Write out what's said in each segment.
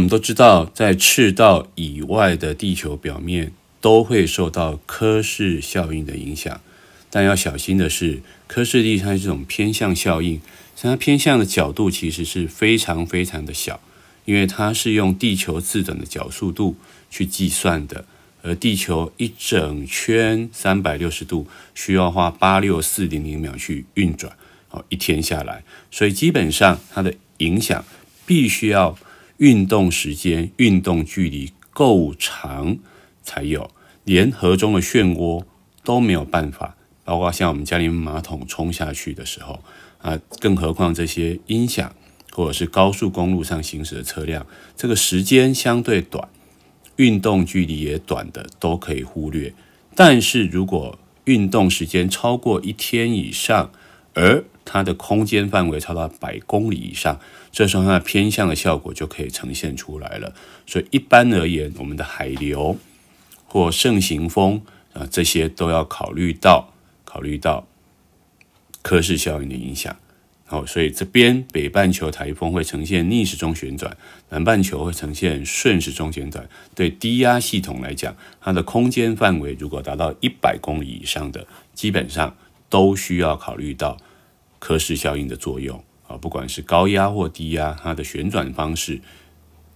我们都知道，在赤道以外的地球表面都会受到科氏效应的影响，但要小心的是，科氏力它这种偏向效应，像它偏向的角度其实是非常非常的小，因为它是用地球自转的角速度去计算的，而地球一整圈三百六十度需要花八六四零零秒去运转，哦，一天下来，所以基本上它的影响必须要。运动时间、运动距离够长才有，连河中的漩涡都没有办法，包括像我们家里马桶冲下去的时候啊，更何况这些音响或者是高速公路上行驶的车辆，这个时间相对短，运动距离也短的都可以忽略。但是如果运动时间超过一天以上，而它的空间范围超到百公里以上，这时候它的偏向的效果就可以呈现出来了。所以一般而言，我们的海流或盛行风啊，这些都要考虑到考虑到科氏效应的影响。好，所以这边北半球台风会呈现逆时钟旋转，南半球会呈现顺时钟旋转。对低压系统来讲，它的空间范围如果达到一百公里以上的，基本上。都需要考虑到科氏效应的作用啊，不管是高压或低压，它的旋转方式、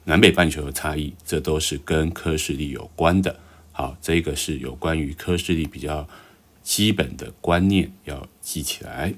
南北半球的差异，这都是跟科氏力有关的。好，这个是有关于科氏力比较基本的观念，要记起来。